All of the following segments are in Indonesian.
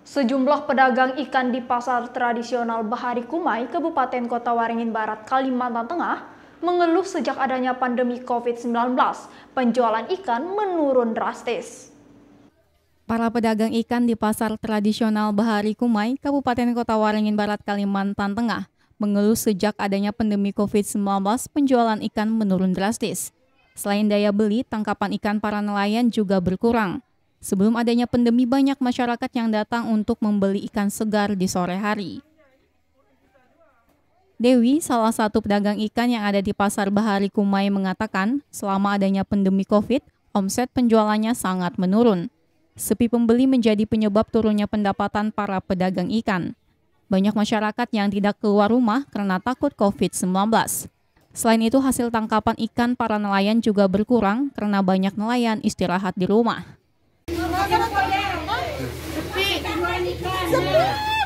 Sejumlah pedagang ikan di pasar tradisional Bahari Kumai, Kabupaten Kota Waringin Barat, Kalimantan Tengah, mengeluh sejak adanya pandemi COVID-19, penjualan ikan menurun drastis. Para pedagang ikan di pasar tradisional Bahari Kumai, Kabupaten Kota Waringin Barat, Kalimantan Tengah, mengeluh sejak adanya pandemi COVID-19, penjualan ikan menurun drastis. Selain daya beli, tangkapan ikan para nelayan juga berkurang. Sebelum adanya pandemi, banyak masyarakat yang datang untuk membeli ikan segar di sore hari. Dewi, salah satu pedagang ikan yang ada di Pasar Bahari Kumai mengatakan, selama adanya pandemi COVID, omset penjualannya sangat menurun. Sepi pembeli menjadi penyebab turunnya pendapatan para pedagang ikan. Banyak masyarakat yang tidak keluar rumah karena takut COVID-19. Selain itu, hasil tangkapan ikan para nelayan juga berkurang karena banyak nelayan istirahat di rumah. Sepi. Sepi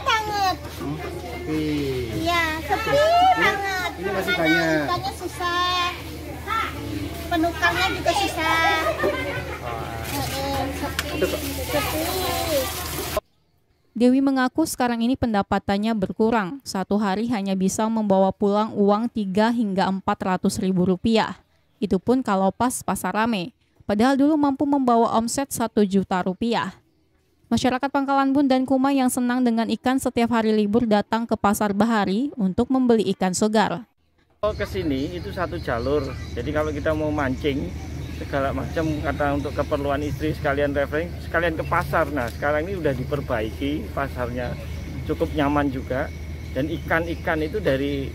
banget. Sepi. Iya, sepi banget. Ini masih banyak. susah. Penukarnya juga susah. Sepi. Dewi mengaku sekarang ini pendapatannya berkurang. Satu hari hanya bisa membawa pulang uang 3 hingga 400 ribu rupiah. Itu pun kalau pas pasar rame. Padahal dulu mampu membawa omset 1 juta rupiah. Masyarakat Pangkalan Bun dan Kuma yang senang dengan ikan setiap hari libur datang ke pasar Bahari untuk membeli ikan segar. Kalau ke sini itu satu jalur. Jadi kalau kita mau mancing segala macam kata untuk keperluan istri sekalian traveling, sekalian ke pasar. Nah, sekarang ini udah diperbaiki pasarnya. Cukup nyaman juga dan ikan-ikan itu dari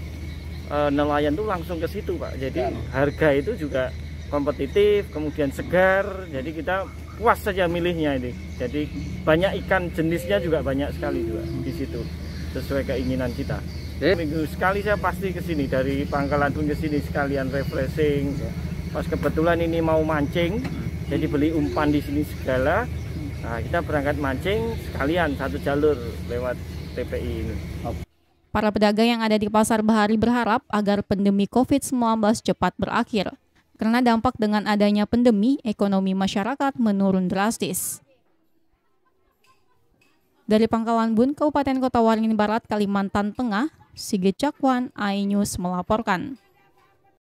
e, nelayan tuh langsung ke situ, Pak. Jadi ya. harga itu juga kompetitif kemudian segar jadi kita puas saja milihnya ini jadi banyak ikan jenisnya juga banyak sekali juga di situ sesuai keinginan kita eh? minggu sekali saya pasti ke sini dari Pangkalan pun ke sini sekalian refreshing pas kebetulan ini mau mancing jadi beli umpan di sini segala nah kita berangkat mancing sekalian satu jalur lewat TPI ini Para pedagang yang ada di pasar Bahari berharap agar pandemi COVID-19 cepat berakhir karena dampak dengan adanya pandemi, ekonomi masyarakat menurun drastis. Dari Pangkalan Bun, Kabupaten Kota Waringin Barat, Kalimantan Tengah, Sigit Cakwan, iNews melaporkan.